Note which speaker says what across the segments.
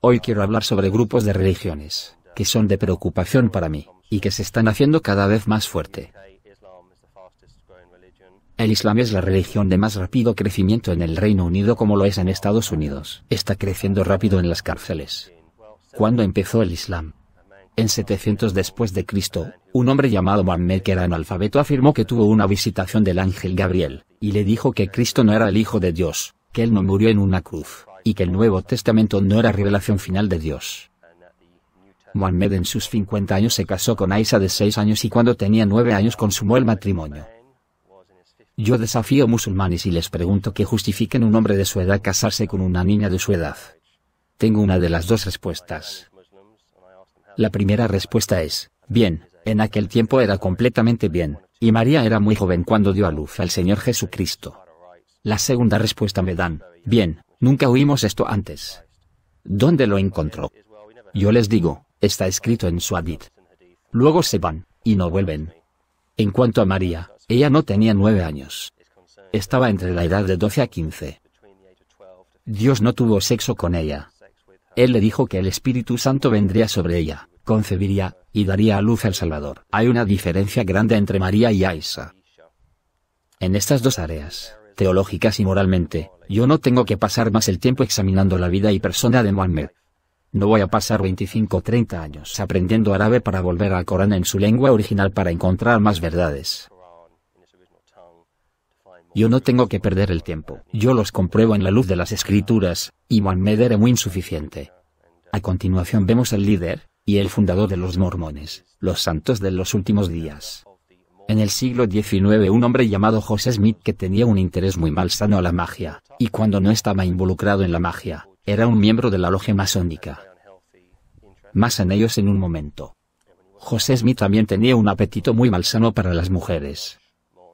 Speaker 1: Hoy quiero hablar sobre grupos de religiones, que son de preocupación para mí, y que se están haciendo cada vez más fuerte. El Islam es la religión de más rápido crecimiento en el Reino Unido como lo es en Estados Unidos. Está creciendo rápido en las cárceles. ¿Cuándo empezó el Islam? En 700 después de Cristo, un hombre llamado Mohammed que era analfabeto afirmó que tuvo una visitación del ángel Gabriel, y le dijo que Cristo no era el Hijo de Dios, que Él no murió en una cruz, y que el Nuevo Testamento no era revelación final de Dios. Mohammed en sus 50 años se casó con Aisha de 6 años y cuando tenía 9 años consumó el matrimonio. Yo desafío a musulmanes y les pregunto que justifiquen un hombre de su edad casarse con una niña de su edad. Tengo una de las dos respuestas. La primera respuesta es, bien, en aquel tiempo era completamente bien, y María era muy joven cuando dio a luz al Señor Jesucristo. La segunda respuesta me dan, bien, nunca oímos esto antes. ¿Dónde lo encontró? Yo les digo, está escrito en su hadith. Luego se van, y no vuelven. En cuanto a María, ella no tenía nueve años. Estaba entre la edad de 12 a 15. Dios no tuvo sexo con ella. Él le dijo que el Espíritu Santo vendría sobre ella, concebiría, y daría a luz al Salvador. Hay una diferencia grande entre María y Aisha. En estas dos áreas, teológicas y moralmente, yo no tengo que pasar más el tiempo examinando la vida y persona de Muhammad. No voy a pasar 25 o 30 años aprendiendo árabe para volver al Corán en su lengua original para encontrar más verdades. Yo no tengo que perder el tiempo, yo los compruebo en la luz de las escrituras, y Muhammad era muy insuficiente. A continuación vemos al líder, y el fundador de los mormones, los santos de los últimos días. En el siglo XIX un hombre llamado José Smith que tenía un interés muy malsano a la magia, y cuando no estaba involucrado en la magia, era un miembro de la logia masónica. Más en ellos en un momento. José Smith también tenía un apetito muy malsano para las mujeres.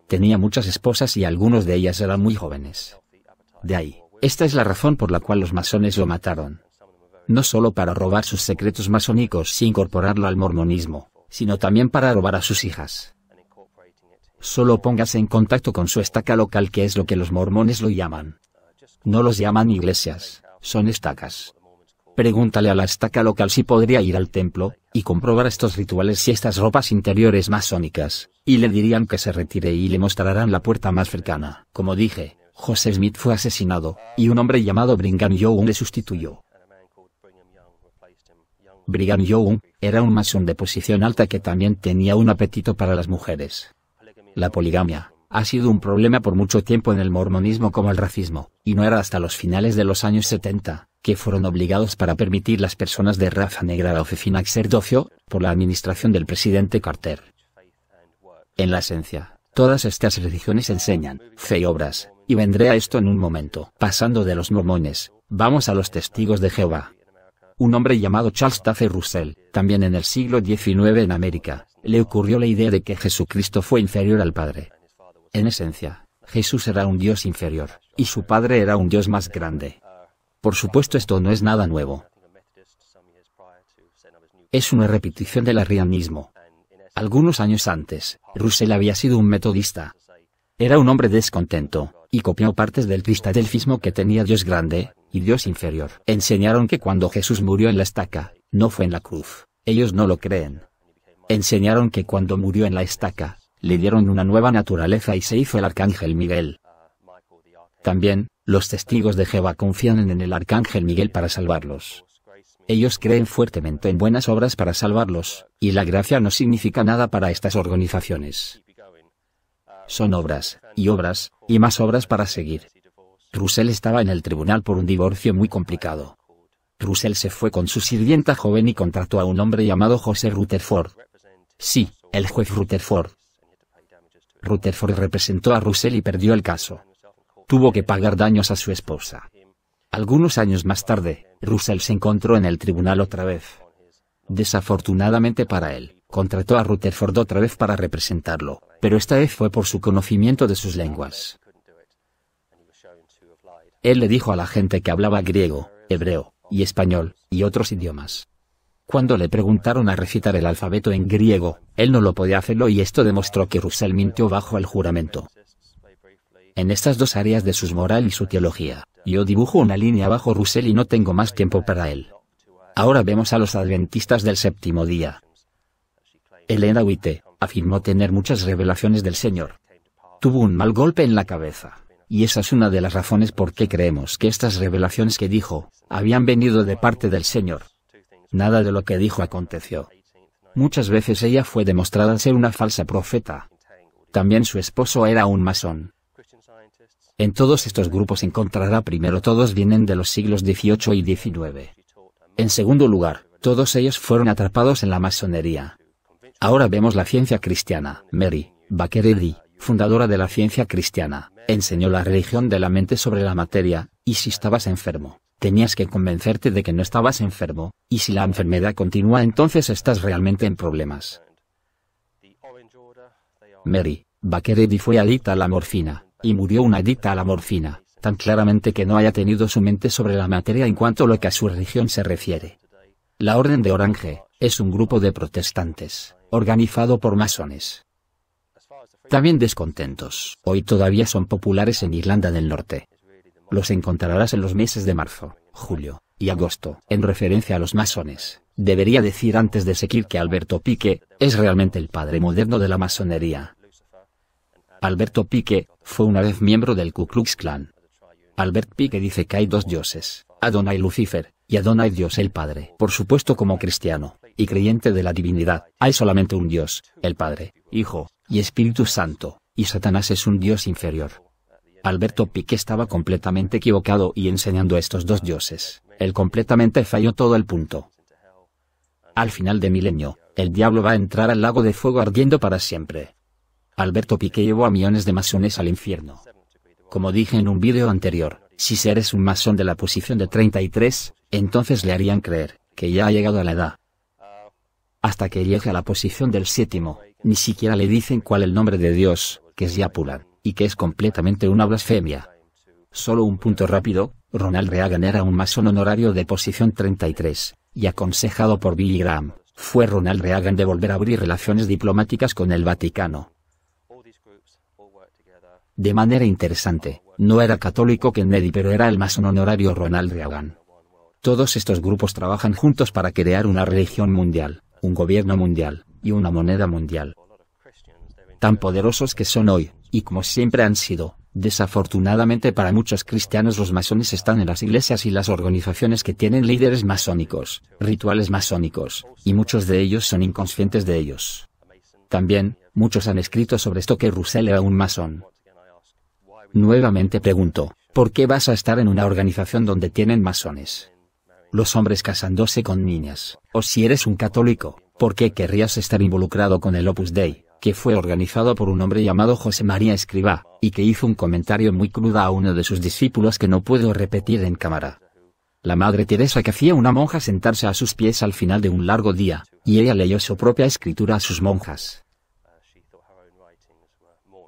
Speaker 1: Tenía muchas esposas y algunos de ellas eran muy jóvenes. De ahí, esta es la razón por la cual los masones lo mataron. No solo para robar sus secretos masónicos y incorporarlo al mormonismo, sino también para robar a sus hijas. Solo póngase en contacto con su estaca local que es lo que los mormones lo llaman. No los llaman iglesias, son estacas. Pregúntale a la estaca local si podría ir al templo, y comprobar estos rituales y estas ropas interiores masónicas, y le dirían que se retire y le mostrarán la puerta más cercana. Como dije, José Smith fue asesinado, y un hombre llamado Brigham Young le sustituyó. Brigham Young, era un masón de posición alta que también tenía un apetito para las mujeres. La poligamia ha sido un problema por mucho tiempo en el mormonismo como el racismo, y no era hasta los finales de los años 70 que fueron obligados para permitir las personas de raza negra a la oficina docio, por la administración del presidente Carter. En la esencia, todas estas religiones enseñan fe y obras, y vendré a esto en un momento. Pasando de los mormones, vamos a los testigos de Jehová. Un hombre llamado Charles Taffer Russell, también en el siglo XIX en América, le ocurrió la idea de que Jesucristo fue inferior al Padre. En esencia, Jesús era un Dios inferior, y su Padre era un Dios más grande. Por supuesto esto no es nada nuevo. Es una repetición del arrianismo. Algunos años antes, Russell había sido un metodista. Era un hombre descontento, y copió partes del cristadelfismo que tenía Dios grande, y Dios inferior. Enseñaron que cuando Jesús murió en la estaca, no fue en la cruz. Ellos no lo creen enseñaron que cuando murió en la estaca, le dieron una nueva naturaleza y se hizo el arcángel Miguel. También, los testigos de Jehová confían en el arcángel Miguel para salvarlos. Ellos creen fuertemente en buenas obras para salvarlos, y la gracia no significa nada para estas organizaciones. Son obras, y obras, y más obras para seguir. Russell estaba en el tribunal por un divorcio muy complicado. Russell se fue con su sirvienta joven y contrató a un hombre llamado José Rutherford, Sí, el juez Rutherford. Rutherford representó a Russell y perdió el caso. Tuvo que pagar daños a su esposa. Algunos años más tarde, Russell se encontró en el tribunal otra vez. Desafortunadamente para él, contrató a Rutherford otra vez para representarlo, pero esta vez fue por su conocimiento de sus lenguas. Él le dijo a la gente que hablaba griego, hebreo, y español, y otros idiomas. Cuando le preguntaron a recitar el alfabeto en griego, él no lo podía hacerlo y esto demostró que Russell mintió bajo el juramento. En estas dos áreas de su moral y su teología, yo dibujo una línea bajo Russell y no tengo más tiempo para él. Ahora vemos a los adventistas del séptimo día. Elena Witte afirmó tener muchas revelaciones del Señor. Tuvo un mal golpe en la cabeza. Y esa es una de las razones por qué creemos que estas revelaciones que dijo, habían venido de parte del Señor. Nada de lo que dijo aconteció. Muchas veces ella fue demostrada ser una falsa profeta. También su esposo era un masón. En todos estos grupos encontrará primero todos vienen de los siglos XVIII y XIX. En segundo lugar, todos ellos fueron atrapados en la masonería. Ahora vemos la ciencia cristiana. Mary, Eddy, fundadora de la ciencia cristiana, enseñó la religión de la mente sobre la materia, y si estabas enfermo, tenías que convencerte de que no estabas enfermo, y si la enfermedad continúa entonces estás realmente en problemas. Mary, Bakeredi fue adicta a la morfina, y murió una adicta a la morfina, tan claramente que no haya tenido su mente sobre la materia en cuanto a lo que a su religión se refiere. La Orden de Orange, es un grupo de protestantes, organizado por masones. También descontentos, hoy todavía son populares en Irlanda del Norte. Los encontrarás en los meses de marzo, julio y agosto. En referencia a los masones, debería decir antes de seguir que Alberto Pique es realmente el padre moderno de la masonería. Alberto Pique fue una vez miembro del Ku Klux Klan. Albert Pique dice que hay dos dioses, Adonai Lucifer, y Adonai Dios el Padre. Por supuesto como cristiano, y creyente de la divinidad, hay solamente un Dios, el Padre, Hijo, y Espíritu Santo, y Satanás es un Dios inferior, Alberto Piqué estaba completamente equivocado y enseñando a estos dos dioses. Él completamente falló todo el punto. Al final de milenio, el diablo va a entrar al lago de fuego ardiendo para siempre. Alberto Piqué llevó a millones de masones al infierno. Como dije en un vídeo anterior, si eres un masón de la posición de 33, entonces le harían creer que ya ha llegado a la edad. Hasta que llegue a la posición del séptimo, ni siquiera le dicen cuál el nombre de Dios, que es Yapulan y que es completamente una blasfemia. Solo un punto rápido, Ronald Reagan era un masón honorario de posición 33, y aconsejado por Billy Graham, fue Ronald Reagan de volver a abrir relaciones diplomáticas con el Vaticano. De manera interesante, no era católico Kennedy pero era el masón honorario Ronald Reagan. Todos estos grupos trabajan juntos para crear una religión mundial, un gobierno mundial, y una moneda mundial tan poderosos que son hoy, y como siempre han sido. Desafortunadamente para muchos cristianos los masones están en las iglesias y las organizaciones que tienen líderes masónicos, rituales masónicos, y muchos de ellos son inconscientes de ellos. También, muchos han escrito sobre esto que Russell era un masón. Nuevamente pregunto, ¿por qué vas a estar en una organización donde tienen masones? Los hombres casándose con niñas, o si eres un católico, ¿por qué querrías estar involucrado con el Opus Dei? que fue organizado por un hombre llamado José María Escriba, y que hizo un comentario muy crudo a uno de sus discípulos que no puedo repetir en cámara. La madre Teresa que hacía una monja sentarse a sus pies al final de un largo día, y ella leyó su propia escritura a sus monjas.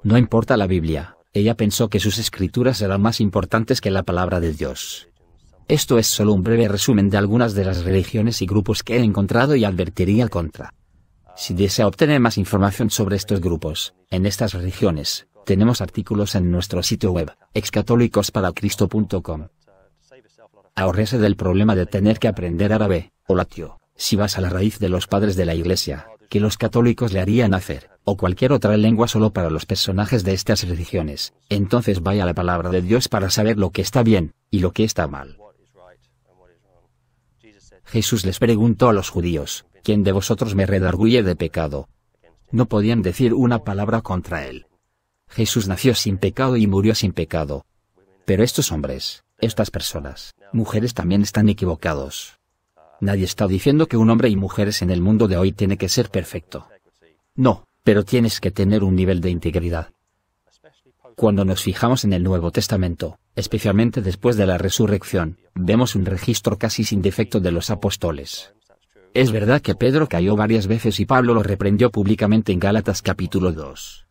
Speaker 1: No importa la Biblia, ella pensó que sus escrituras eran más importantes que la palabra de Dios. Esto es solo un breve resumen de algunas de las religiones y grupos que he encontrado y advertiría contra. Si desea obtener más información sobre estos grupos, en estas religiones, tenemos artículos en nuestro sitio web, excatólicosparacristo.com Ahorrese del problema de tener que aprender árabe, o latio, si vas a la raíz de los padres de la Iglesia, que los católicos le harían hacer, o cualquier otra lengua solo para los personajes de estas religiones, entonces vaya a la palabra de Dios para saber lo que está bien, y lo que está mal. Jesús les preguntó a los judíos, ¿Quién de vosotros me redarguye de pecado. No podían decir una palabra contra él. Jesús nació sin pecado y murió sin pecado. Pero estos hombres, estas personas, mujeres también están equivocados. Nadie está diciendo que un hombre y mujeres en el mundo de hoy tiene que ser perfecto. No, pero tienes que tener un nivel de integridad. Cuando nos fijamos en el Nuevo Testamento, especialmente después de la resurrección, vemos un registro casi sin defecto de los apóstoles. Es verdad que Pedro cayó varias veces y Pablo lo reprendió públicamente en Gálatas capítulo 2.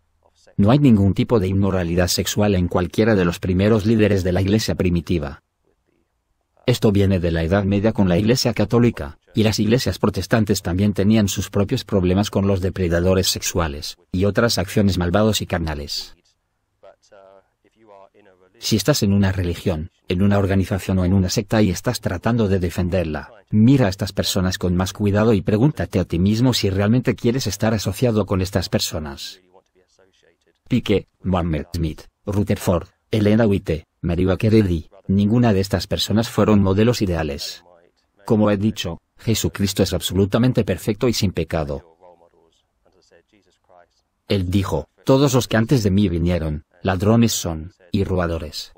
Speaker 1: No hay ningún tipo de inmoralidad sexual en cualquiera de los primeros líderes de la iglesia primitiva. Esto viene de la Edad Media con la iglesia católica, y las iglesias protestantes también tenían sus propios problemas con los depredadores sexuales, y otras acciones malvados y carnales. Si estás en una religión, en una organización o en una secta y estás tratando de defenderla. Mira a estas personas con más cuidado y pregúntate a ti mismo si realmente quieres estar asociado con estas personas. Pique, Mohammed Smith, Rutherford, Elena Witte, Mary Eddy, ninguna de estas personas fueron modelos ideales. Como he dicho, Jesucristo es absolutamente perfecto y sin pecado. Él dijo, todos los que antes de mí vinieron, ladrones son, y robadores.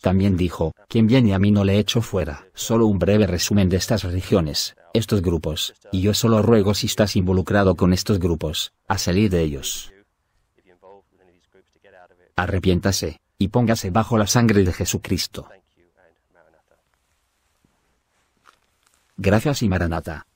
Speaker 1: También dijo, quien viene a mí no le echo fuera. Solo un breve resumen de estas religiones, estos grupos, y yo solo ruego si estás involucrado con estos grupos, a salir de ellos. Arrepiéntase, y póngase bajo la sangre de Jesucristo. Gracias y Maranata.